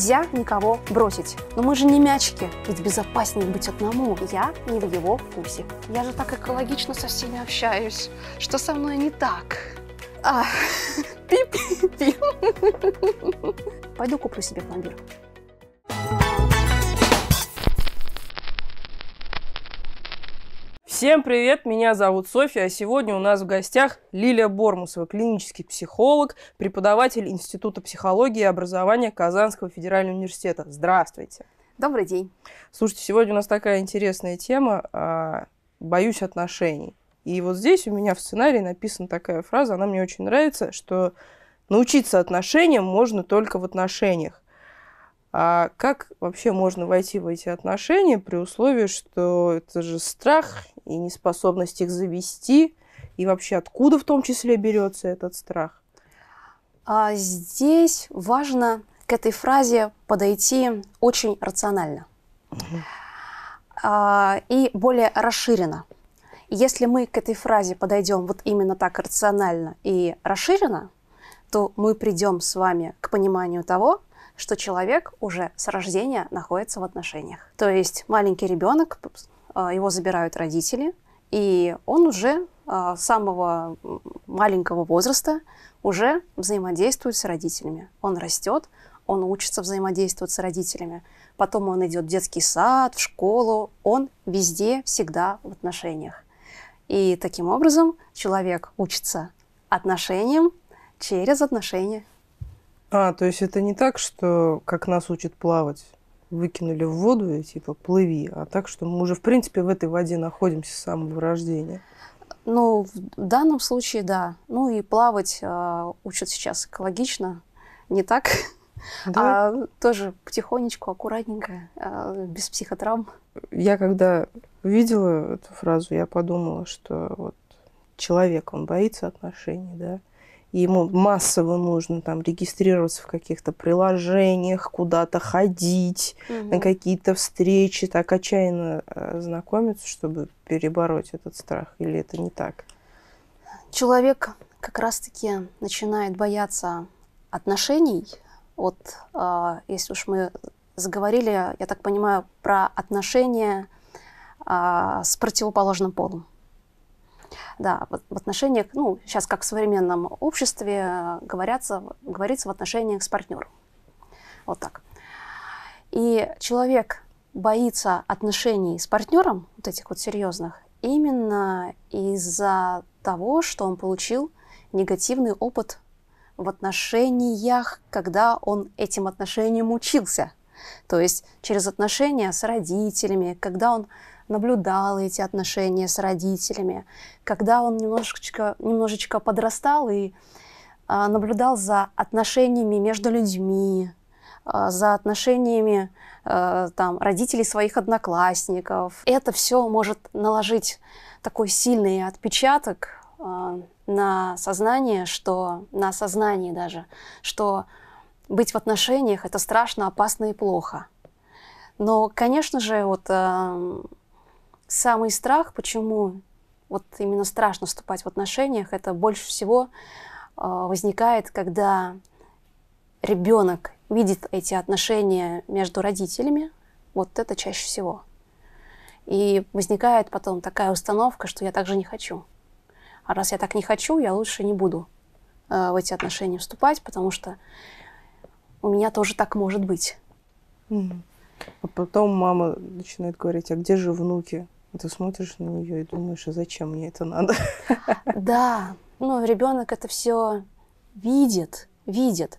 нельзя никого бросить. Но мы же не мячики, ведь безопаснее быть одному. Я не в его вкусе. Я же так экологично со всеми общаюсь. Что со мной не так? А, пип-пип. Пойду куплю себе пломбир. Всем привет, меня зовут Софья, а сегодня у нас в гостях Лилия Бормусова, клинический психолог, преподаватель Института психологии и образования Казанского федерального университета. Здравствуйте. Добрый день. Слушайте, сегодня у нас такая интересная тема а, «Боюсь отношений». И вот здесь у меня в сценарии написана такая фраза, она мне очень нравится, что научиться отношениям можно только в отношениях. А как вообще можно войти в эти отношения при условии, что это же страх и неспособность их завести, и вообще откуда в том числе берется этот страх? А здесь важно к этой фразе подойти очень рационально а, и более расширенно. Если мы к этой фразе подойдем вот именно так рационально и расширенно, то мы придем с вами к пониманию того, что человек уже с рождения находится в отношениях. То есть маленький ребенок, а, его забирают родители, и он уже а, с самого маленького возраста уже взаимодействует с родителями. Он растет, он учится взаимодействовать с родителями. Потом он идет в детский сад, в школу. Он везде, всегда в отношениях. И таким образом человек учится отношениям через отношения. А, то есть это не так, что как нас учат плавать, выкинули в воду и типа плыви, а так, что мы уже в принципе в этой воде находимся с самого рождения. Ну, в данном случае, да. Ну и плавать э, учат сейчас экологично, не так, да? а ну, тоже потихонечку, аккуратненько, э, без психотравм. Я когда видела эту фразу, я подумала, что вот человек, он боится отношений, да, и ему массово нужно там регистрироваться в каких-то приложениях, куда-то ходить, угу. на какие-то встречи, так отчаянно э, знакомиться, чтобы перебороть этот страх, или это не так? Человек как раз-таки начинает бояться отношений. Вот, э, если уж мы заговорили, я так понимаю, про отношения э, с противоположным полом. Да, в отношениях, ну, сейчас как в современном обществе э, говорятся, говорится в отношениях с партнером. Вот так. И человек боится отношений с партнером, вот этих вот серьезных, именно из-за того, что он получил негативный опыт в отношениях, когда он этим отношениям учился. То есть через отношения с родителями, когда он наблюдал эти отношения с родителями, когда он немножечко, немножечко подрастал и а, наблюдал за отношениями между людьми, а, за отношениями а, там, родителей своих одноклассников. Это все может наложить такой сильный отпечаток на сознание, что на сознание даже, что быть в отношениях это страшно, опасно и плохо. Но, конечно же, вот эм, самый страх, почему вот именно страшно вступать в отношениях, это больше всего а, возникает, когда ребенок видит эти отношения между родителями, вот это чаще всего. И возникает потом такая установка, что я так же не хочу. А раз я так не хочу, я лучше не буду а, в эти отношения вступать, потому что у меня тоже так может быть. А потом мама начинает говорить, а где же внуки? Ты смотришь на нее и думаешь, а зачем мне это надо? Да, но ну, ребенок это все видит, видит.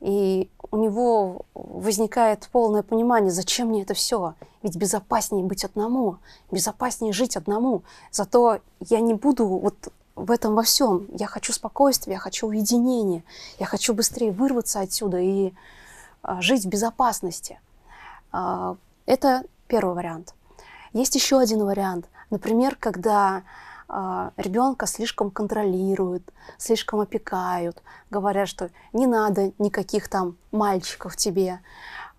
И у него возникает полное понимание, зачем мне это все? Ведь безопаснее быть одному, безопаснее жить одному. Зато я не буду вот в этом во всем. Я хочу спокойствия, я хочу уединения, я хочу быстрее вырваться отсюда и а, жить в безопасности. А, это первый вариант. Есть еще один вариант. Например, когда э, а, ребенка слишком контролируют, слишком опекают, говорят, что не надо никаких там мальчиков тебе,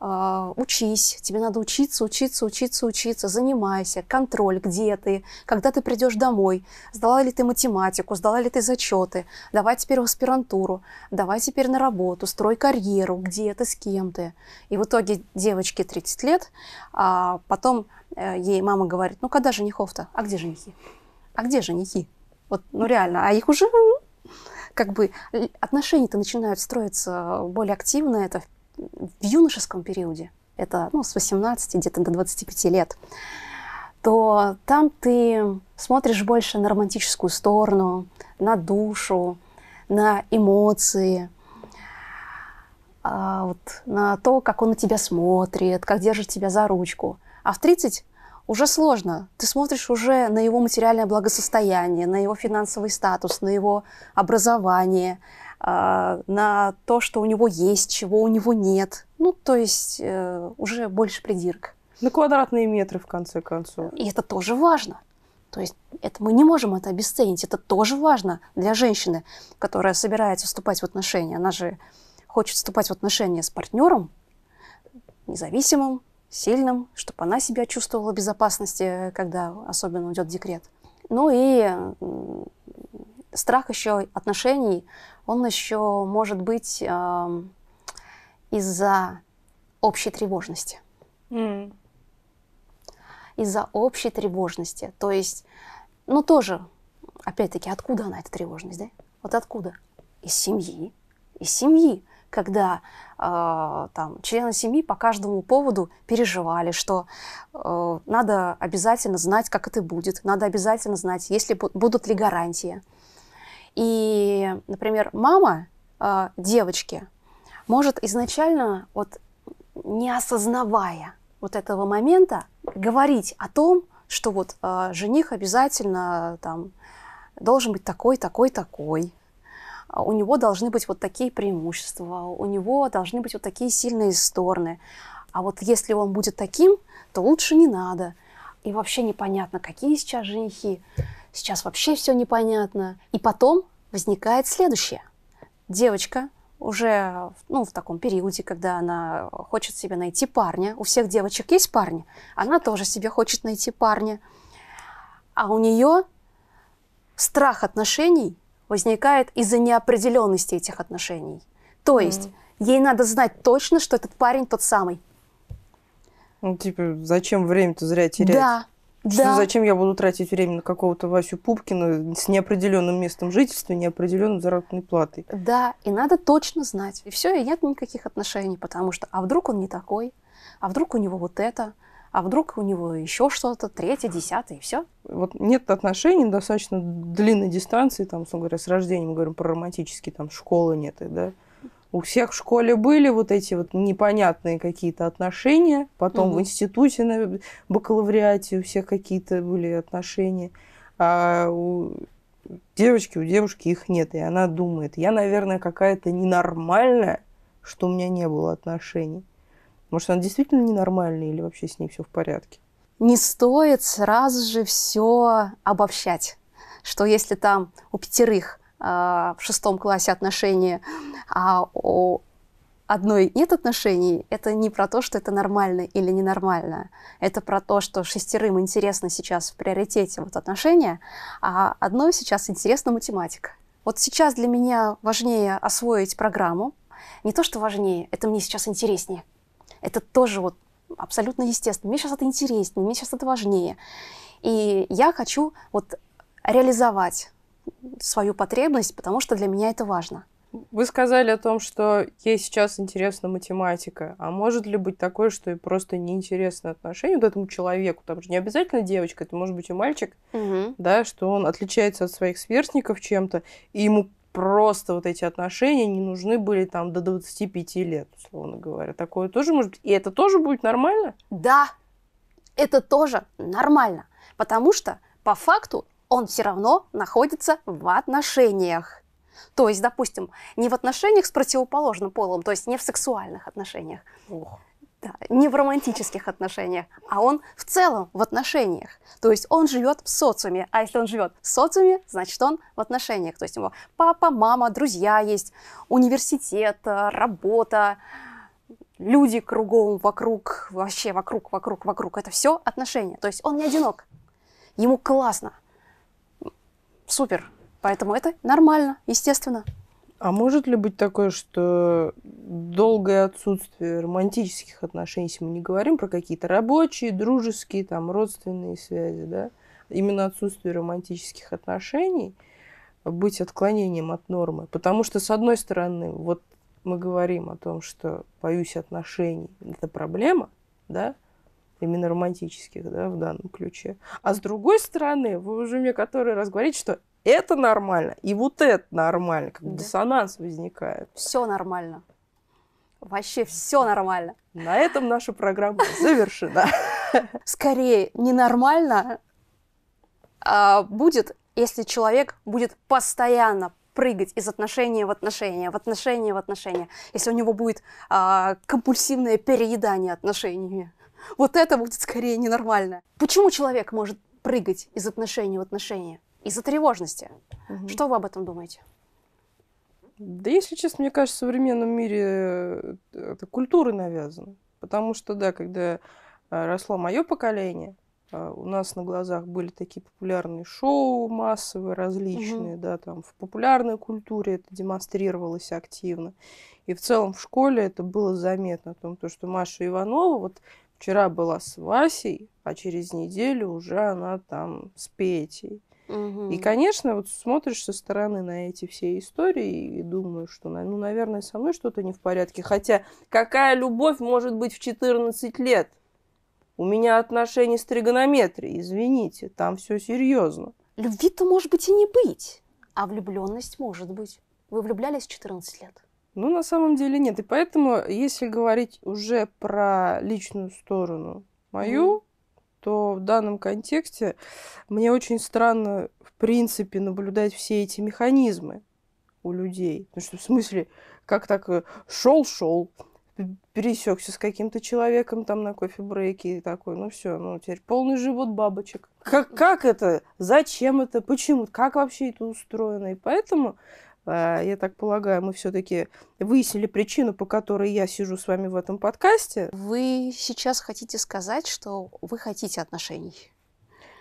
а, учись, тебе надо учиться, учиться, учиться, учиться, занимайся, контроль, где ты, когда ты придешь домой, сдала ли ты математику, сдала ли ты зачеты, давай теперь в аспирантуру, давай теперь на работу, строй карьеру, где ты, с кем ты. И в итоге девочке 30 лет, а потом э, ей мама говорит, ну когда женихов-то, а где женихи? А где женихи? Вот, ну реально, а их уже ну, как бы э, отношения-то начинают строиться более активно, это в в юношеском периоде, это ну, с 18 где-то до 25 лет, то там ты смотришь больше на романтическую сторону, на душу, на эмоции, а, вот, на то, как он на тебя смотрит, как держит тебя за ручку. А в 30 уже сложно. Ты смотришь уже на его материальное благосостояние, на его финансовый статус, на его образование, а, на то, что у него есть, чего у него нет. Ну, то есть э, уже больше придирок. На квадратные метры, в конце концов. И это тоже важно. То есть это, мы не можем это обесценить. Это тоже важно для женщины, которая собирается вступать в отношения. Она же хочет вступать в отношения с партнером, независимым, сильным, чтобы она себя чувствовала в безопасности, когда особенно уйдет декрет. Ну и страх еще отношений, он еще может быть э, из-за общей тревожности. Mm. Из-за общей тревожности. То есть, ну тоже, опять-таки, откуда она, эта тревожность, да? Вот откуда? Из семьи. Из семьи когда э, там, члены семьи по каждому поводу переживали, что э, надо обязательно знать, как это будет, надо обязательно знать, если будут ли гарантии. И, например, мама э, девочки может изначально, вот не осознавая вот этого момента, говорить о том, что вот э, жених обязательно там должен быть такой, такой, такой. А у него должны быть вот такие преимущества, у него должны быть вот такие сильные стороны. А вот если он будет таким, то лучше не надо. И вообще непонятно, какие сейчас женихи сейчас вообще все непонятно. И потом возникает следующее. Девочка уже ну, в таком периоде, когда она хочет себе найти парня, у всех девочек есть парни, она тоже себе хочет найти парня, а у нее страх отношений возникает из-за неопределенности этих отношений. То есть mm-hmm. ей надо знать точно, что этот парень тот самый. Ну, типа, зачем время-то зря терять? Да, да. Что зачем я буду тратить время на какого-то Васю Пупкина с неопределенным местом жительства, неопределенным заработной платой? Да, и надо точно знать. И все, и нет никаких отношений, потому что а вдруг он не такой, а вдруг у него вот это, а вдруг у него еще что-то, третье, десятое, и все. Вот нет отношений достаточно длинной дистанции, там, говоря, с рождением, мы говорим про романтические, там, школы нет, да? У всех в школе были вот эти вот непонятные какие-то отношения, потом угу. в институте на бакалавриате у всех какие-то были отношения, а у девочки, у девушки их нет, и она думает, я, наверное, какая-то ненормальная, что у меня не было отношений. Может, она действительно ненормальная или вообще с ней все в порядке? Не стоит сразу же все обобщать, что если там у пятерых а, в шестом классе отношения, а у одной нет отношений, это не про то, что это нормально или ненормально. Это про то, что шестерым интересно сейчас в приоритете вот отношения, а одной сейчас интересна математика. Вот сейчас для меня важнее освоить программу. Не то, что важнее, это мне сейчас интереснее. Это тоже вот абсолютно естественно. Мне сейчас это интереснее, мне сейчас это важнее. И я хочу вот реализовать свою потребность, потому что для меня это важно. Вы сказали о том, что ей сейчас интересна математика. А может ли быть такое, что и просто неинтересно отношение вот этому человеку? Там же не обязательно девочка, это может быть и мальчик, угу. да, что он отличается от своих сверстников чем-то, и ему просто вот эти отношения не нужны были там до 25 лет, условно говоря. Такое тоже может быть. И это тоже будет нормально? Да, это тоже нормально. Потому что по факту он все равно находится в отношениях. То есть, допустим, не в отношениях с противоположным полом, то есть не в сексуальных отношениях, Ох. Да, не в романтических отношениях, а он в целом в отношениях. То есть он живет в социуме, а если он живет в социуме, значит он в отношениях. То есть у него папа, мама, друзья есть, университет, э, работа, люди кругом, вокруг, вообще вокруг, вокруг, вокруг. Это все отношения. То есть он не одинок. Ему классно супер. Поэтому это нормально, естественно. А может ли быть такое, что долгое отсутствие романтических отношений, если мы не говорим про какие-то рабочие, дружеские, там, родственные связи, да? Именно отсутствие романтических отношений быть отклонением от нормы. Потому что, с одной стороны, вот мы говорим о том, что боюсь отношений – это проблема, да, именно романтических, да, в данном ключе. А с другой стороны, вы уже мне который раз говорите, что это нормально, и вот это нормально, как да. диссонанс возникает. Все нормально. Вообще все нормально. На этом наша программа завершена. Скорее, ненормально а, будет, если человек будет постоянно прыгать из отношения в отношения, в отношения в отношения, если у него будет а, компульсивное переедание отношениями. Вот это будет скорее ненормально. Почему человек может прыгать из отношений в отношения? Из-за тревожности. Угу. Что вы об этом думаете? Да, если честно, мне кажется, в современном мире э, это культура навязана. Потому что, да, когда э, росло мое поколение, э, у нас на глазах были такие популярные шоу массовые, различные, угу. да, там в популярной культуре это демонстрировалось активно. И в целом в школе это было заметно, о том, то, что Маша Иванова, вот вчера была с Васей, а через неделю уже она там с Петей. Угу. И, конечно, вот смотришь со стороны на эти все истории и думаешь, что, ну, наверное, со мной что-то не в порядке. Хотя какая любовь может быть в 14 лет? У меня отношения с тригонометрией, извините, там все серьезно. Любви-то может быть и не быть, а влюбленность может быть. Вы влюблялись в 14 лет? Ну, на самом деле нет. И поэтому, если говорить уже про личную сторону мою, mm. то в данном контексте мне очень странно, в принципе, наблюдать все эти механизмы у людей. Потому что в смысле, как так э, шел-шел, пересекся с каким-то человеком там на кофе-брейке и такой, ну все, ну теперь полный живот бабочек. Как, как это? Зачем это? Почему? Как вообще это устроено? И поэтому а, я так полагаю, мы все-таки выяснили причину, по которой я сижу с вами в этом подкасте. Вы сейчас хотите сказать, что вы хотите отношений?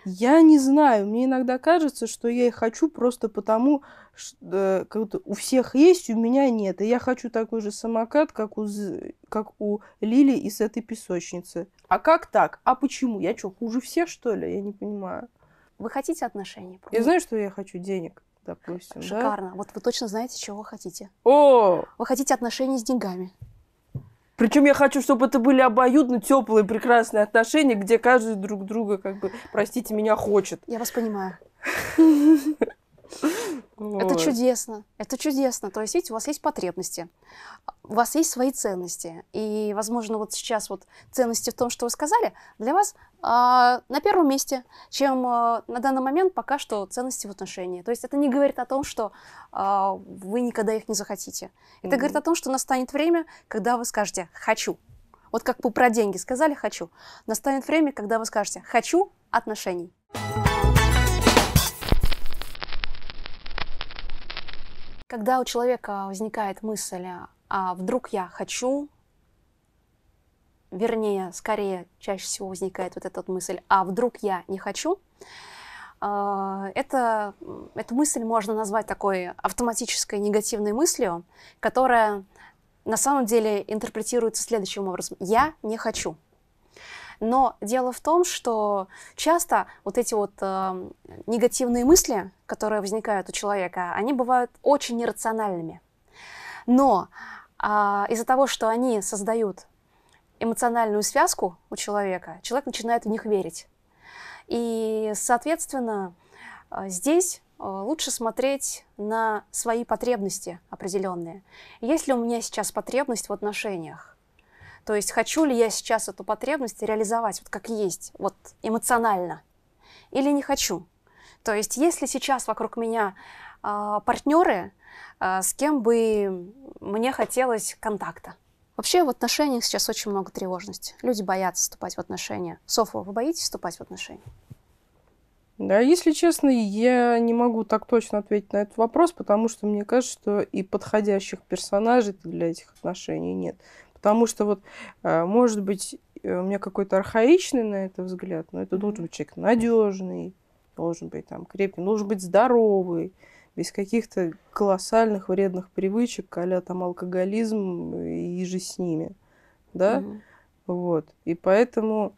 Я не знаю. Мне иногда кажется, что я их хочу просто потому, что э, как у всех есть, у меня нет. И я хочу такой же самокат, как у, как у Лили из этой песочницы. А как так? А почему? Я что, хуже всех, что ли? Я не понимаю. Вы хотите отношений? Я знаю, что я хочу денег допустим. Шикарно. Да? Вот вы точно знаете, чего вы хотите. О! Вы хотите отношения с деньгами. Причем я хочу, чтобы это были обоюдно теплые, прекрасные отношения, где каждый друг друга, как бы, простите меня, хочет. Я вас понимаю. Это чудесно, это чудесно. То есть, видите, у вас есть потребности, у вас есть свои ценности. И, возможно, вот сейчас вот ценности в том, что вы сказали, для вас а, на первом месте, чем а, на данный момент пока что ценности в отношении. То есть это не говорит о том, что а, вы никогда их не захотите. Это mm-hmm. говорит о том, что настанет время, когда вы скажете «хочу». Вот как вы про деньги сказали «хочу». Настанет время, когда вы скажете «хочу отношений». Когда у человека возникает мысль, а вдруг я хочу, вернее, скорее, чаще всего возникает вот эта вот мысль, а вдруг я не хочу, а, это, эту мысль можно назвать такой автоматической негативной мыслью, которая на самом деле интерпретируется следующим образом. Я не хочу. Но дело в том, что часто вот эти вот э, негативные мысли, которые возникают у человека, они бывают очень нерациональными. Но э, из-за того, что они создают эмоциональную связку у человека, человек начинает в них верить. И, соответственно, э, здесь э, лучше смотреть на свои потребности определенные. Есть ли у меня сейчас потребность в отношениях? То есть хочу ли я сейчас эту потребность реализовать вот как есть, вот эмоционально, или не хочу. То есть если сейчас вокруг меня э, партнеры, э, с кем бы мне хотелось контакта. Вообще в отношениях сейчас очень много тревожности. Люди боятся вступать в отношения. Софа, вы боитесь вступать в отношения? Да, если честно, я не могу так точно ответить на этот вопрос, потому что мне кажется, что и подходящих персонажей для этих отношений нет. Потому что вот, э, может быть, э, у меня какой-то архаичный на это взгляд, но это mm должен быть человек надежный, должен быть там крепкий, должен быть здоровый, без каких-то колоссальных вредных привычек, а там алкоголизм и же с ними, да, mm-hmm. вот. И поэтому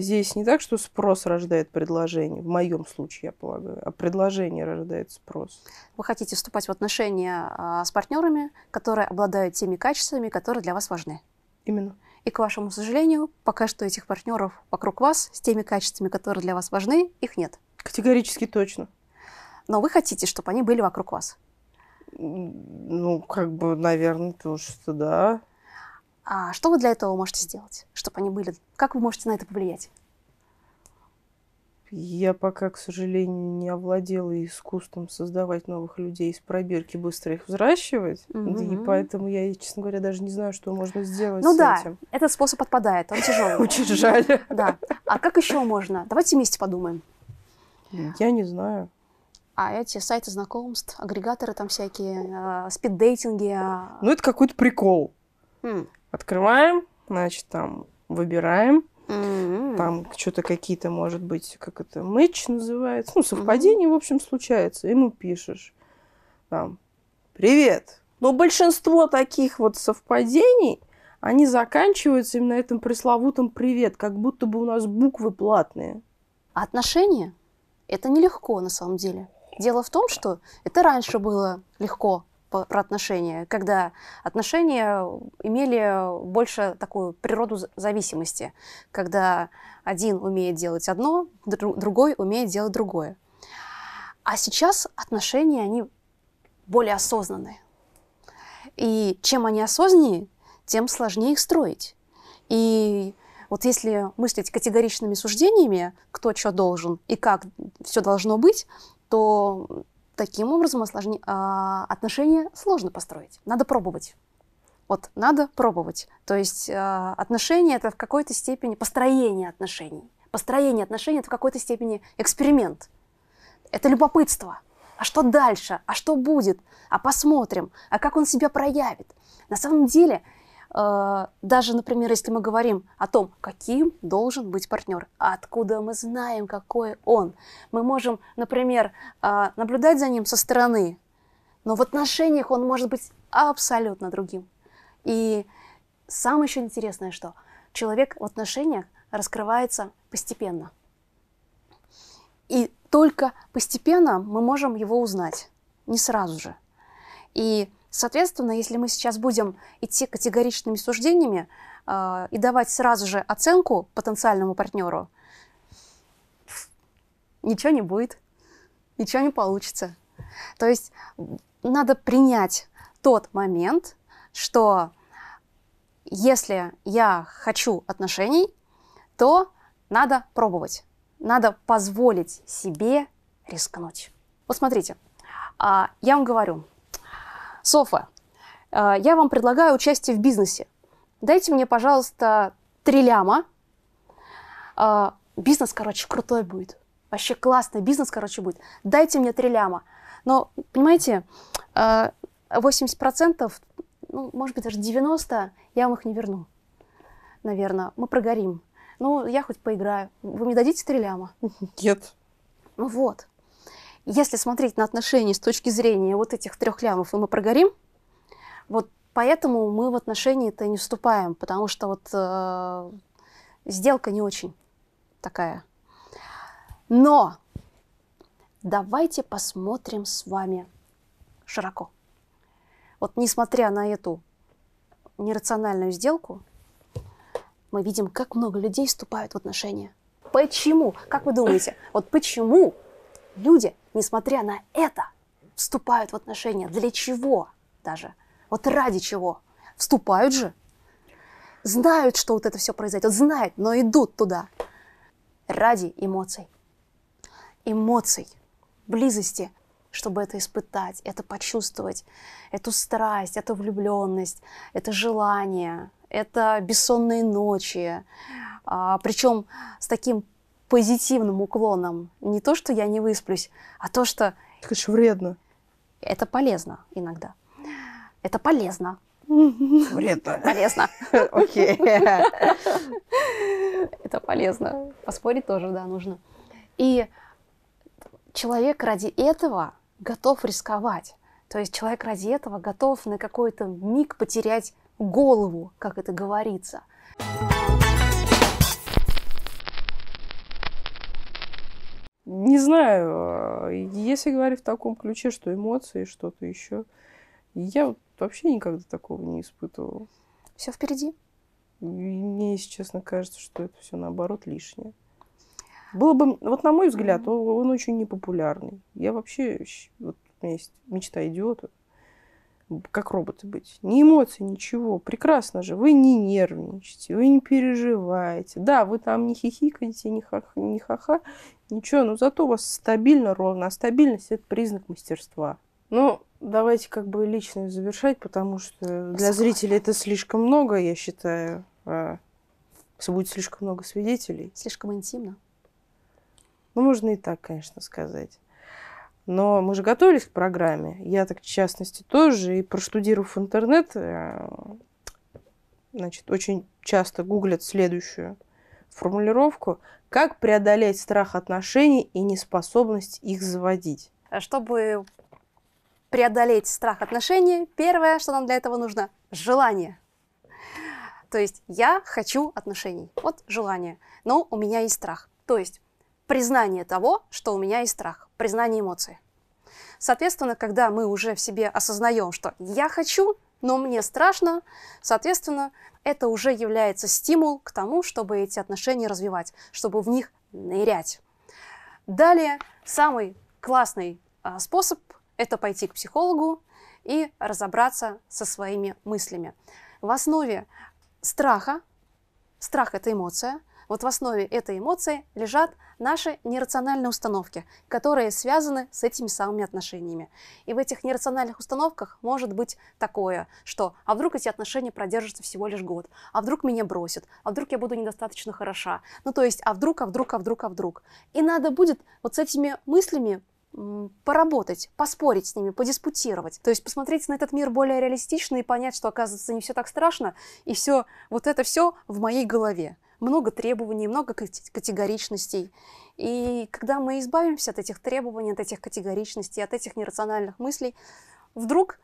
здесь не так, что спрос рождает предложение, в моем случае, я полагаю, а предложение рождает спрос. Вы хотите вступать в отношения а, с партнерами, которые обладают теми качествами, которые для вас важны. Именно. И, к вашему сожалению, пока что этих партнеров вокруг вас с теми качествами, которые для вас важны, их нет. Категорически точно. Но вы хотите, чтобы они были вокруг вас. Ну, как бы, наверное, то, что да. А что вы для этого можете сделать, чтобы они были? Как вы можете на это повлиять? Я пока, к сожалению, не овладела искусством создавать новых людей из пробирки, быстро их взращивать. Mm-hmm. И поэтому я, честно говоря, даже не знаю, что можно сделать ну с да, этим. этот способ отпадает, он тяжелый. Очень жаль. Да. А как еще можно? Давайте вместе подумаем. Я не знаю. А эти сайты знакомств, агрегаторы там всякие, э, спиддейтинги. Э... Ну, это какой-то прикол. Открываем, значит, там выбираем. Mm-hmm. Там что-то какие-то, может быть, как это, меч называется. Ну, совпадение, mm-hmm. в общем, случается. Ему пишешь. Там, Привет. Но большинство таких вот совпадений, они заканчиваются именно этим пресловутым «привет», как будто бы у нас буквы платные. А отношения – это нелегко на самом деле. Дело в том, что это раньше было легко, про отношения, когда отношения имели больше такую природу зависимости, когда один умеет делать одно, другой умеет делать другое. А сейчас отношения, они более осознанные. И чем они осознаннее, тем сложнее их строить. И вот если мыслить категоричными суждениями, кто что должен и как все должно быть, то Таким образом, осложни... а, отношения сложно построить. Надо пробовать. Вот надо пробовать. То есть а, отношения это в какой-то степени построение отношений. Построение отношений это в какой-то степени эксперимент. Это любопытство. А что дальше? А что будет? А посмотрим? А как он себя проявит? На самом деле а, даже, например, если мы говорим о том, каким должен быть партнер, откуда мы знаем, какой он, мы можем, например, а, наблюдать за ним со стороны, но в отношениях он может быть абсолютно другим. И самое еще интересное, что человек в отношениях раскрывается постепенно. И только постепенно мы можем его узнать, не сразу же. И Соответственно, если мы сейчас будем идти категоричными суждениями э, и давать сразу же оценку потенциальному партнеру, ничего не будет, ничего не получится. То есть надо принять тот момент, что если я хочу отношений, то надо пробовать, надо позволить себе рискнуть. Вот смотрите, а, я вам говорю, Софа, э, я вам предлагаю участие в бизнесе. Дайте мне, пожалуйста, три ляма. Э, бизнес, короче, крутой будет. Вообще классный бизнес, короче, будет. Дайте мне три ляма. Но, понимаете, 80%, э, ну, может быть, даже 90%, я вам их не верну, наверное. Мы прогорим. Ну, я хоть поиграю. Вы мне дадите три ляма? Нет. Ну вот. Если смотреть на отношения с точки зрения вот этих трех лямов, и мы прогорим, вот поэтому мы в отношении это не вступаем, потому что вот э, сделка не очень такая. Но давайте посмотрим с вами широко. Вот несмотря на эту нерациональную сделку, мы видим, как много людей вступают в отношения. Почему? Как вы думаете, вот почему люди несмотря на это, вступают в отношения. Для чего даже? Вот ради чего? Вступают же. Знают, что вот это все произойдет, знают, но идут туда. Ради эмоций. Эмоций, близости, чтобы это испытать, это почувствовать, эту страсть, эту влюбленность, это желание, это бессонные ночи, а, причем с таким позитивным уклоном. Не то, что я не высплюсь, а то, что... Это же вредно. Это полезно иногда. Это полезно. Вредно. Полезно. Окей. Это полезно. Поспорить тоже, да, нужно. И человек ради этого готов рисковать. То есть человек ради этого готов на какой-то миг потерять голову, как это говорится. Не знаю, э, если говорить в таком ключе, что эмоции, что-то еще, я вот вообще никогда такого не испытывала. Все впереди. И мне, если честно, кажется, что это все наоборот лишнее. Было бы, вот на мой взгляд, mm-hmm. он, он очень непопулярный. Я вообще, вот у меня есть мечта идиота как роботы быть. Ни эмоций, ничего. Прекрасно же. Вы не нервничаете, вы не переживаете. Да, вы там не хихикаете, не, ха не ха-ха, ничего. Но зато у вас стабильно ровно. А стабильность – это признак мастерства. Ну, давайте как бы личное завершать, потому что для зрителей это слишком много, я считаю. А будет слишком много свидетелей. Слишком интимно. Ну, можно и так, конечно, сказать. Но мы же готовились к программе. Я так, в частности, тоже. И проштудировав интернет, э, значит, очень часто гуглят следующую формулировку. Как преодолеть страх отношений и неспособность их заводить? Э, чтобы преодолеть страх отношений, первое, что нам для этого нужно – желание. То есть я хочу отношений. Вот желание. Но у меня есть страх. То есть признание того, что у меня есть страх, признание эмоций. Соответственно, когда мы уже в себе осознаем, что я хочу, но мне страшно, соответственно, это уже является стимул к тому, чтобы эти отношения развивать, чтобы в них нырять. Далее, самый классный а, способ – это пойти к психологу и разобраться со своими мыслями. В основе страха, страх – это эмоция – вот в основе этой эмоции лежат наши нерациональные установки, которые связаны с этими самыми отношениями. И в этих нерациональных установках может быть такое, что «а вдруг эти отношения продержатся всего лишь год?», «а вдруг меня бросят?», «а вдруг я буду недостаточно хороша?», ну то есть «а вдруг, а вдруг, а вдруг, а вдруг?». И надо будет вот с этими мыслями поработать, поспорить с ними, подиспутировать. То есть посмотреть на этот мир более реалистично и понять, что, оказывается, не все так страшно, и все, вот это все в моей голове много требований, много категоричностей. И когда мы избавимся от этих требований, от этих категоричностей, от этих нерациональных мыслей, вдруг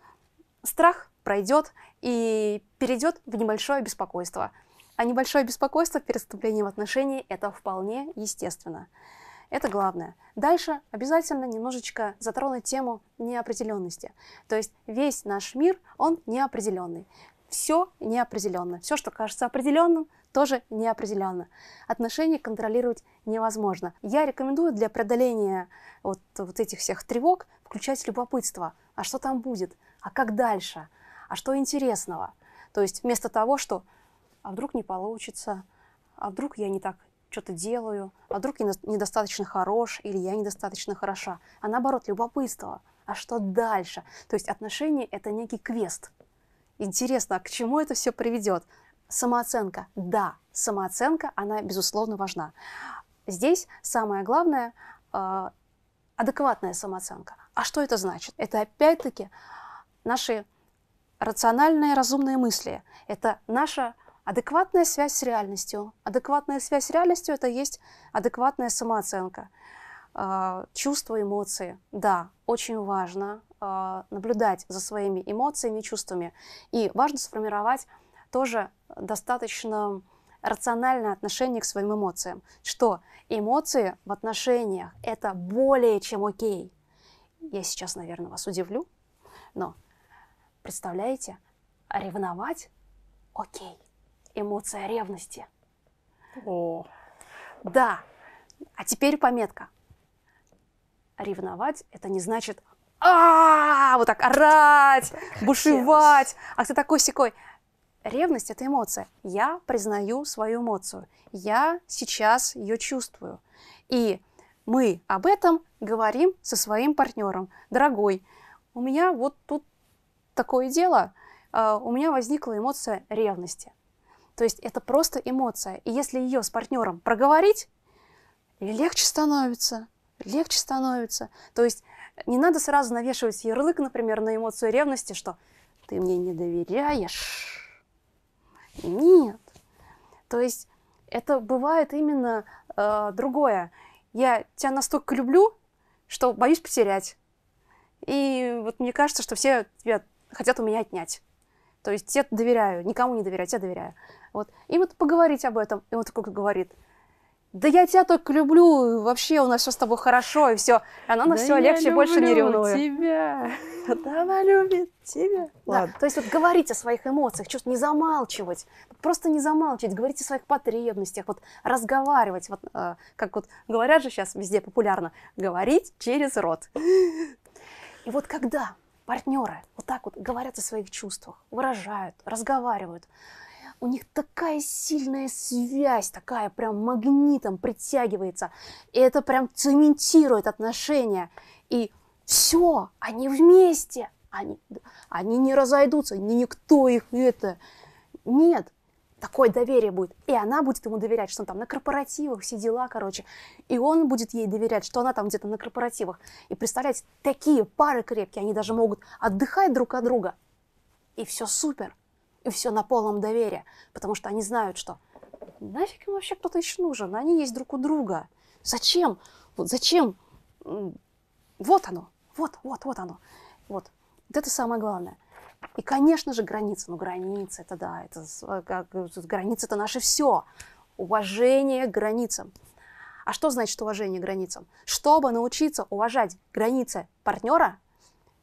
страх пройдет и перейдет в небольшое беспокойство. А небольшое беспокойство перед вступлением в отношения – это вполне естественно. Это главное. Дальше обязательно немножечко затронуть тему неопределенности. То есть весь наш мир, он неопределенный все неопределенно. Все, что кажется определенным, тоже неопределенно. Отношения контролировать невозможно. Я рекомендую для преодоления вот, вот этих всех тревог включать любопытство. А что там будет? А как дальше? А что интересного? То есть вместо того, что «а вдруг не получится?», «а вдруг я не так что-то делаю?», «а вдруг я недостаточно хорош?» или «я недостаточно хороша?», а наоборот, любопытство. А что дальше? То есть отношения – это некий квест – Интересно, а к чему это все приведет? Самооценка. Да, самооценка, она, безусловно, важна. Здесь самое главное э, – адекватная самооценка. А что это значит? Это опять-таки наши рациональные, разумные мысли. Это наша адекватная связь с реальностью. Адекватная связь с реальностью – это есть адекватная самооценка. Э, чувства, эмоции. Да, очень важно а, наблюдать за своими эмоциями чувствами. И важно сформировать тоже достаточно рациональное отношение к своим эмоциям, что эмоции в отношениях – это более чем окей. Я сейчас, наверное, вас удивлю, но представляете, ревновать – окей. Эмоция ревности. О. Да. А теперь пометка. Ревновать – это не значит а вот так орать, бушевать, а ты такой секой. Ревность – это эмоция. Я признаю свою эмоцию. Я сейчас ее чувствую. И мы об этом говорим со своим партнером. Дорогой, у меня вот тут такое дело. А, у меня возникла эмоция ревности. То есть это просто эмоция. И если ее с партнером проговорить, легче становится, легче становится. То есть не надо сразу навешивать ярлык, например, на эмоцию ревности, что ты мне не доверяешь. Нет. То есть это бывает именно э, другое. Я тебя настолько люблю, что боюсь потерять. И вот мне кажется, что все тебя хотят у меня отнять. То есть я доверяю, никому не доверяю, я доверяю. Вот. И вот поговорить об этом. И он такой говорит, да я тебя только люблю, вообще у нас все с тобой хорошо, и все. Она на да все легче, больше не ревную. тебя. Она любит тебя. Да, то есть вот говорить о своих эмоциях, чувств, не замалчивать, просто не замалчивать, говорить о своих потребностях, вот разговаривать, вот э, как вот говорят же сейчас везде популярно, говорить через рот. И вот когда партнеры вот так вот говорят о своих чувствах, выражают, разговаривают, у них такая сильная связь, такая прям магнитом притягивается. И это прям цементирует отношения. И все, они вместе, они, они не разойдутся, ни никто их это... Нет, такое доверие будет. И она будет ему доверять, что он там на корпоративах, все дела, короче. И он будет ей доверять, что она там где-то на корпоративах. И представляете, такие пары крепкие, они даже могут отдыхать друг от друга. И все супер. И все на полном доверии, потому что они знают, что нафиг им вообще кто-то еще нужен, они есть друг у друга. Зачем? Вот зачем? Вот оно, вот, вот, вот оно. Вот. вот это самое главное. И, конечно же, границы. Ну, границы, это да, это как, границы это наше все. Уважение к границам. А что значит уважение к границам? Чтобы научиться уважать границы партнера,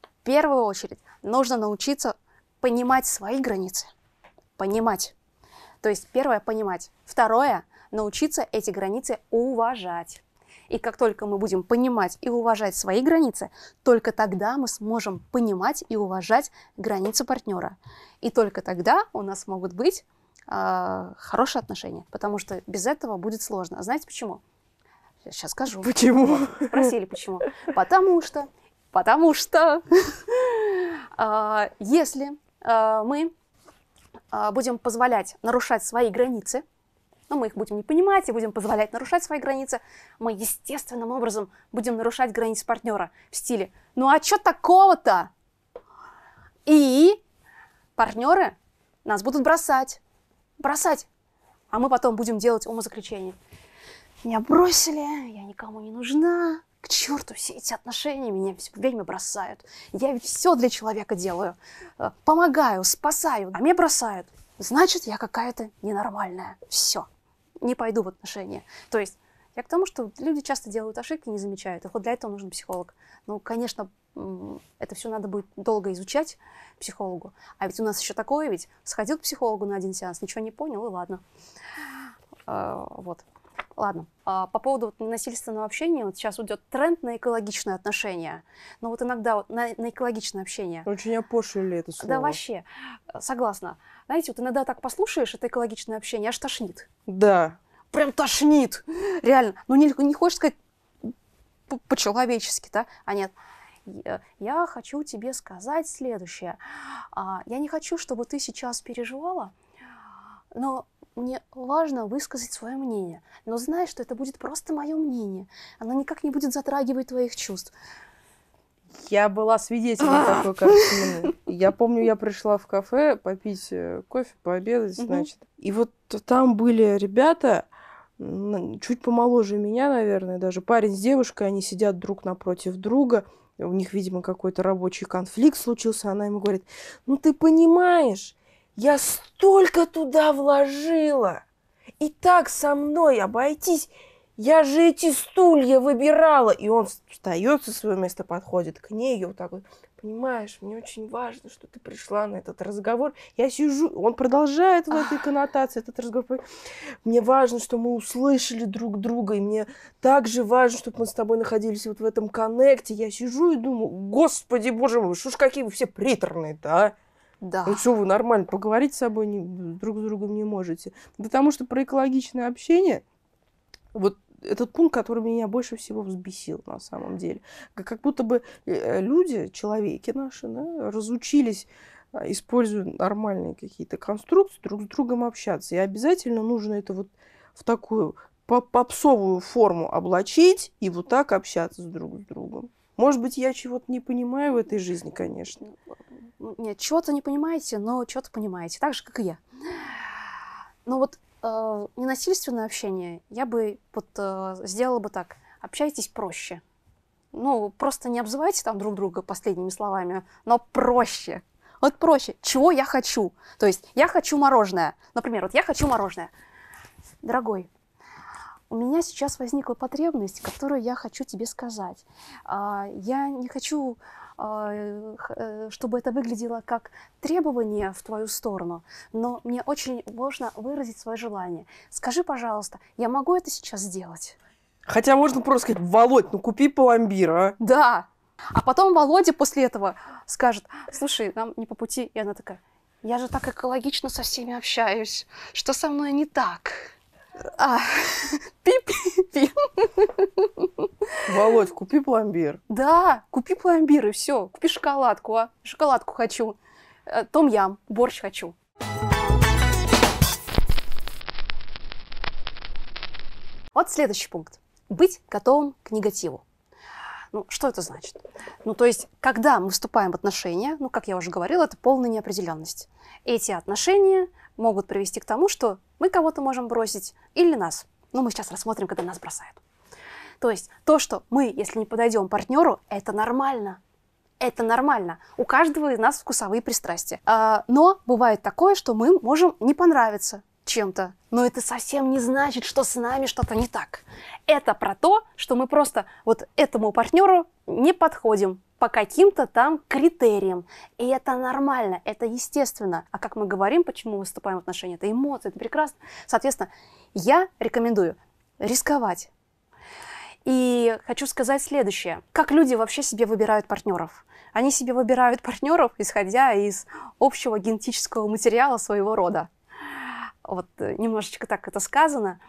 в первую очередь нужно научиться понимать свои границы. Понимать. То есть первое – понимать. Второе – научиться эти границы уважать. И как только мы будем понимать и уважать свои границы, только тогда мы сможем понимать и уважать границы партнера. И только тогда у нас могут быть э, хорошие отношения, потому что без этого будет сложно. А знаете почему? Сейчас скажу. Почему? Просили почему. Потому что, потому что, а, если Э, мы э, будем позволять нарушать свои границы, но мы их будем не понимать и будем позволять нарушать свои границы, мы естественным образом будем нарушать границы партнера в стиле «Ну а что такого-то?» И партнеры нас будут бросать, бросать, а мы потом будем делать умозаключение. Меня бросили, я никому не нужна, к черту все эти отношения меня все время бросают. Я ведь все для человека делаю. Э, помогаю, спасаю, а меня бросают. Значит, я какая-то ненормальная. Все. Не пойду в отношения. То есть я к тому, что люди часто делают ошибки, не замечают. И вот для этого нужен психолог. Ну, конечно, это все надо будет долго изучать психологу. А ведь у нас еще такое, ведь сходил к психологу на один сеанс, ничего не понял, и ладно. Э, вот. Ладно, а по поводу вот насильственного общения, вот сейчас идет тренд на экологичное отношение. Но вот иногда вот на, на экологичное общение. Очень опошлили это слово. Да вообще, э, согласна. Знаете, вот иногда так послушаешь это экологичное общение, аж тошнит. Да. Прям тошнит, реально. Ну не, не хочешь сказать по-человечески, да? А нет, я хочу тебе сказать следующее. А, я не хочу, чтобы ты сейчас переживала, но мне важно высказать свое мнение, но знай, что это будет просто мое мнение. Оно никак не будет затрагивать твоих чувств. Я была свидетелем а! такой картины. Я помню, я пришла в кафе попить э, кофе, пообедать, значит. И вот там были ребята, чуть помоложе меня, наверное, даже парень с девушкой, они сидят друг напротив друга, у них, видимо, какой-то рабочий конфликт случился, она ему говорит, ну ты понимаешь, я столько туда вложила. И так со мной обойтись. Я же эти стулья выбирала. И он встает со своего места, подходит к ней, и вот так вот. Понимаешь, мне очень важно, что ты пришла на этот разговор. Я сижу, он продолжает в этой коннотации этот разговор. Мне важно, что мы услышали друг друга, и мне также важно, чтобы мы с тобой находились вот в этом коннекте. Я сижу и думаю, господи, боже мой, что ж какие вы все приторные-то, а? Да. Ну что вы нормально поговорить с собой не, друг с другом не можете? Потому что про экологичное общение, вот этот пункт, который меня больше всего взбесил на самом деле. Как будто бы э, э, люди, человеки наши, да, разучились а, используя нормальные какие-то конструкции, друг с другом общаться. И обязательно нужно это вот в такую попсовую форму облачить и вот так общаться с друг с другом. Может быть, я чего-то не понимаю в этой жизни, конечно. Нет, чего-то не понимаете, но чего-то понимаете. Так же, как и я. Но ну вот э, ненасильственное общение я бы вот, э, сделала бы так. Общайтесь проще. Ну, просто не обзывайте там друг друга последними словами, но проще. Вот проще. Чего я хочу? То есть я хочу мороженое. Например, вот я хочу мороженое. Дорогой, у меня сейчас возникла потребность, которую я хочу тебе сказать. А, я не хочу, а, э, чтобы это выглядело как требование в твою сторону, но мне очень важно выразить свое желание. Скажи, пожалуйста, я могу это сейчас сделать? Хотя можно просто сказать, Володь, ну купи пломбира. Да. А потом Володя после этого скажет, слушай, нам не по пути. И она такая, я же так экологично со всеми общаюсь, что со мной не так. А, пип, пип, пи Володь, купи пломбир. Да, купи пломбир и все. Купи шоколадку, а. Шоколадку хочу. Э, Том-ям, борщ хочу. Вот следующий пункт. Быть готовым к негативу. Ну, что это значит? Ну, то есть, когда мы вступаем в отношения, ну, как я уже говорила, это полная неопределенность. Эти отношения могут привести к тому, что мы кого-то можем бросить или нас. Ну, мы сейчас рассмотрим, когда нас бросают. То есть, то, что мы, если не подойдем партнеру, это нормально. Это нормально. У каждого из нас вкусовые пристрастия. А, но бывает такое, что мы можем не понравиться чем-то. Но это совсем не значит, что с нами что-то не так. Это про то, что мы просто вот этому партнеру не подходим по каким-то там критериям. И это нормально, это естественно. А как мы говорим, почему мы выступаем в отношении, это эмоции, это прекрасно. Соответственно, я рекомендую рисковать. И хочу сказать следующее. Как люди вообще себе выбирают партнеров? Они себе выбирают партнеров, исходя из общего генетического материала своего рода. Вот э, немножечко так это сказано.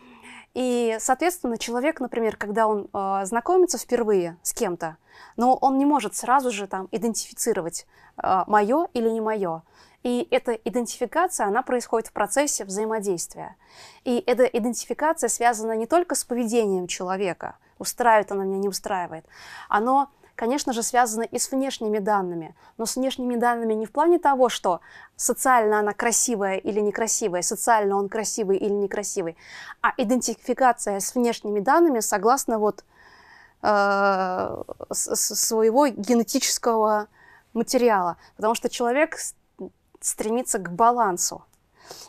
И, соответственно, человек, например, когда он э, знакомится впервые с кем-то, но он не может сразу же там идентифицировать э, мое или не мое. И эта идентификация, она происходит в процессе взаимодействия. И эта идентификация связана не только с поведением человека, устраивает она меня, не устраивает. Оно конечно же, связана и с внешними данными. Но с внешними данными не в плане того, что социально она красивая или некрасивая, социально он красивый или некрасивый, а идентификация с внешними данными согласно вот э, своего генетического материала. Потому что человек стремится к балансу.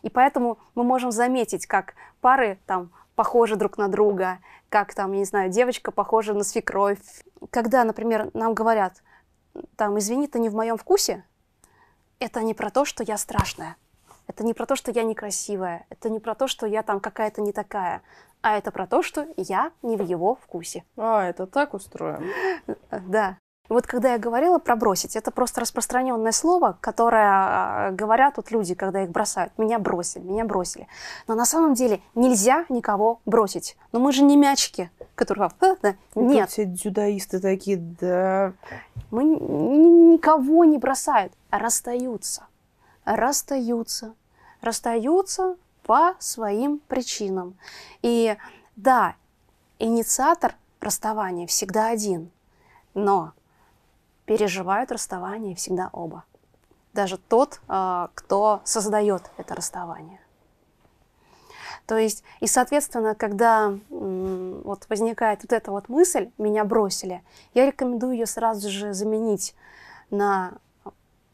И поэтому мы можем заметить, как пары там похожи друг на друга, как там, я не знаю, девочка похожа на свекровь, когда, например, нам говорят, там, извини, ты не в моем вкусе, это не про то, что я страшная, это не про то, что я некрасивая, это не про то, что я там какая-то не такая, а это про то, что я не в его вкусе. А, это так устроено. Да. Вот когда я говорила про бросить, это просто распространенное слово, которое а, говорят вот люди, когда их бросают. Меня бросили, меня бросили. Но на самом деле нельзя никого бросить. Но мы же не мячики которого ну, нет. Тут все дзюдоисты такие, да. Мы никого не бросают, а расстаются. Расстаются. Расстаются по своим причинам. И да, инициатор расставания всегда один, но переживают расставание всегда оба. Даже тот, а, кто создает это расставание. То есть, и, соответственно, когда вот возникает вот эта вот мысль, меня бросили, я рекомендую ее сразу же заменить на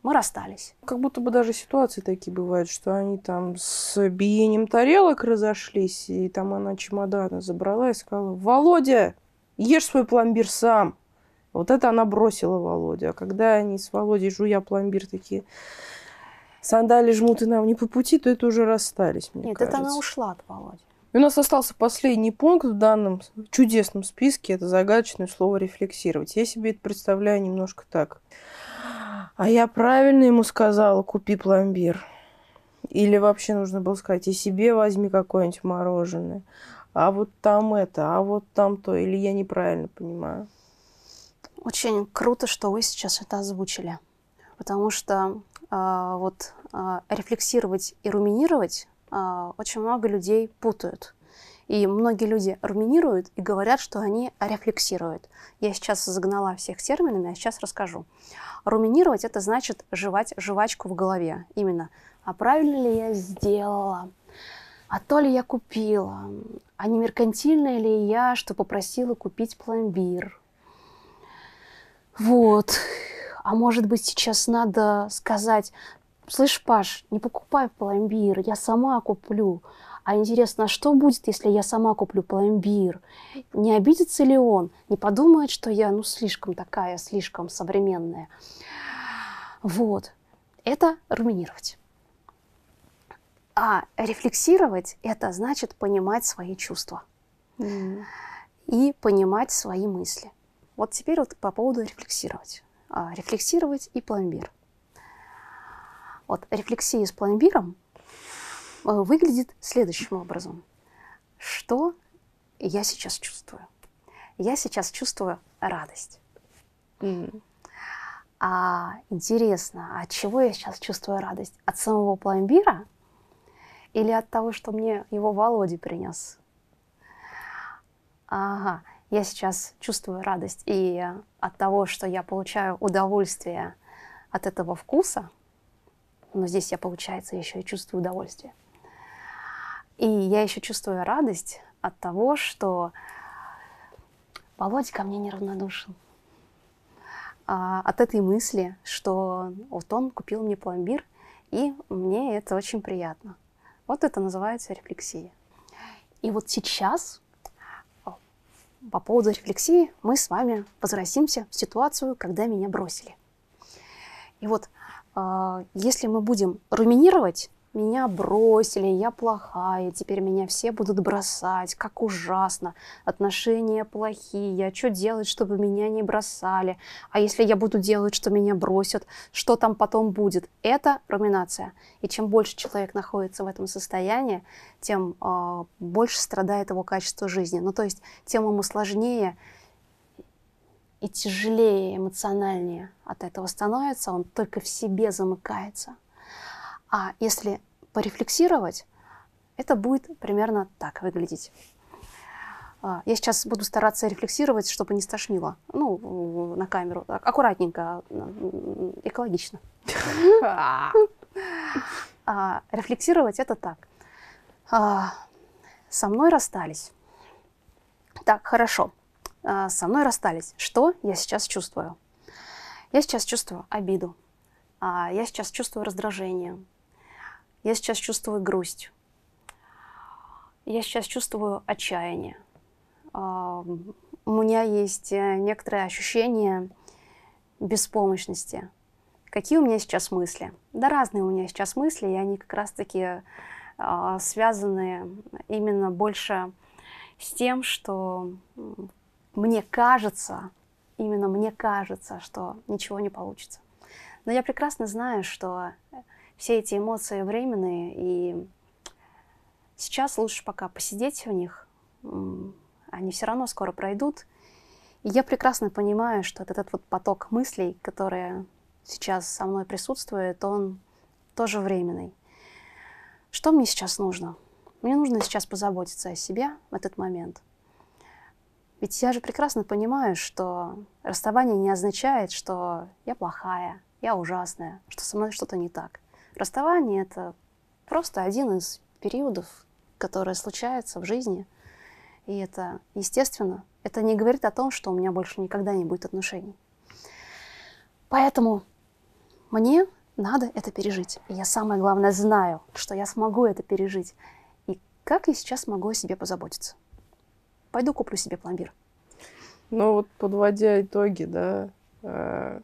мы расстались. Как будто бы даже ситуации такие бывают, что они там с биением тарелок разошлись, и там она чемоданы забрала и сказала, Володя, ешь свой пломбир сам. Вот это она бросила Володя. А когда они с Володей жуя пломбир такие, сандали жмут и нам не по пути, то это уже расстались, мне Нет, кажется. это она ушла от Володи. И у нас остался последний пункт в данном чудесном списке. Это загадочное слово «рефлексировать». Я себе это представляю немножко так. А я правильно ему сказала «купи пломбир». Или вообще нужно было сказать «и себе возьми какое-нибудь мороженое». А вот там это, а вот там то. Или я неправильно понимаю. Очень круто, что вы сейчас это озвучили. Потому что а, вот а, рефлексировать и руминировать а, очень много людей путают. И многие люди руминируют и говорят, что они рефлексируют. Я сейчас загнала всех терминами, а сейчас расскажу. Руминировать – это значит жевать жвачку в голове. Именно, а правильно ли я сделала? А то ли я купила? А не меркантильная ли я, что попросила купить пломбир? Вот а может быть сейчас надо сказать, слышь, Паш, не покупай пломбир, я сама куплю. А интересно, а что будет, если я сама куплю пломбир? Не обидится ли он? Не подумает, что я, ну, слишком такая, слишком современная? Вот. Это руминировать. А рефлексировать – это значит понимать свои чувства mm. и понимать свои мысли. Вот теперь вот по поводу рефлексировать. А, рефлексировать и пломбир. Вот рефлексия с пломбиром э, выглядит следующим образом. Что я сейчас чувствую? Я сейчас чувствую радость. Mm. А интересно, а от чего я сейчас чувствую радость? От самого пломбира или от того, что мне его Володя принес? Ага, я сейчас чувствую радость и от того, что я получаю удовольствие от этого вкуса, но здесь я, получается, еще и чувствую удовольствие. И я еще чувствую радость от того, что Володя ко мне неравнодушен. А, от этой мысли, что вот он купил мне пломбир, и мне это очень приятно. Вот это называется рефлексия. И вот сейчас по поводу рефлексии мы с вами возвратимся в ситуацию, когда меня бросили. И вот а, если мы будем руминировать меня бросили, я плохая, теперь меня все будут бросать, как ужасно, отношения плохие, что делать, чтобы меня не бросали, а если я буду делать, что меня бросят, что там потом будет? Это руминация. И чем больше человек находится в этом состоянии, тем э, больше страдает его качество жизни. Ну то есть тем ему сложнее и тяжелее эмоциональнее от этого становится, он только в себе замыкается. А если порефлексировать, это будет примерно так выглядеть. А, я сейчас буду стараться рефлексировать, чтобы не стошнило. Ну, на камеру. Аккуратненько, экологично. А, рефлексировать это так. А, со мной расстались. Так, хорошо. Со мной расстались. Что я сейчас чувствую? Я сейчас чувствую обиду. Я сейчас чувствую раздражение. Я сейчас чувствую грусть. Я сейчас чувствую отчаяние. А, у меня есть э, некоторое ощущение беспомощности. Какие у меня сейчас мысли? Да разные у меня сейчас мысли, и они как раз-таки а, связаны именно больше с тем, что мне кажется, именно мне кажется, что ничего не получится. Но я прекрасно знаю, что все эти эмоции временные, и сейчас лучше пока посидеть в них, они все равно скоро пройдут. И я прекрасно понимаю, что этот вот поток мыслей, которые сейчас со мной присутствует, он тоже временный. Что мне сейчас нужно? Мне нужно сейчас позаботиться о себе в этот момент. Ведь я же прекрасно понимаю, что расставание не означает, что я плохая, я ужасная, что со мной что-то не так. Расставание — это просто один из периодов, которые случаются в жизни. И это естественно. Это не говорит о том, что у меня больше никогда не будет отношений. Поэтому мне надо это пережить. И я самое главное знаю, что я смогу это пережить. И как я сейчас могу о себе позаботиться? Пойду куплю себе пломбир. Ну вот подводя итоги, да, э,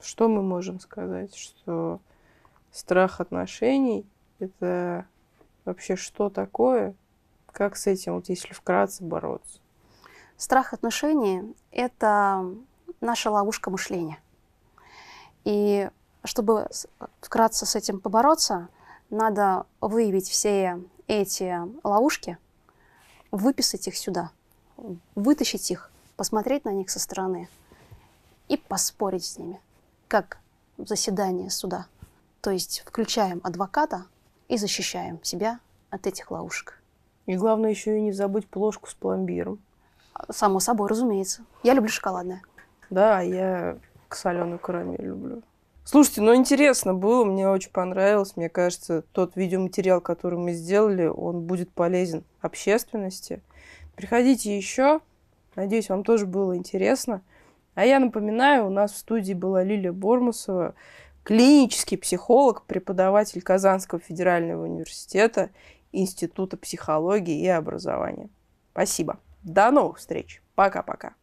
что мы можем сказать, что страх отношений – это вообще что такое? Как с этим, вот если вкратце, бороться? Страх отношений – это наша ловушка мышления. И чтобы вкратце с этим побороться, надо выявить все эти ловушки, выписать их сюда, вытащить их, посмотреть на них со стороны и поспорить с ними, как заседание суда – то есть включаем адвоката и защищаем себя от этих ловушек. И главное еще и не забыть плошку с пломбиром. Само собой, разумеется. Я люблю шоколадное. Да, я к соленой карамель люблю. Слушайте, ну интересно было, мне очень понравилось. Мне кажется, тот видеоматериал, который мы сделали, он будет полезен общественности. Приходите еще. Надеюсь, вам тоже было интересно. А я напоминаю, у нас в студии была Лилия Бормусова, клинический психолог, преподаватель Казанского федерального университета, Института психологии и образования. Спасибо. До новых встреч. Пока-пока.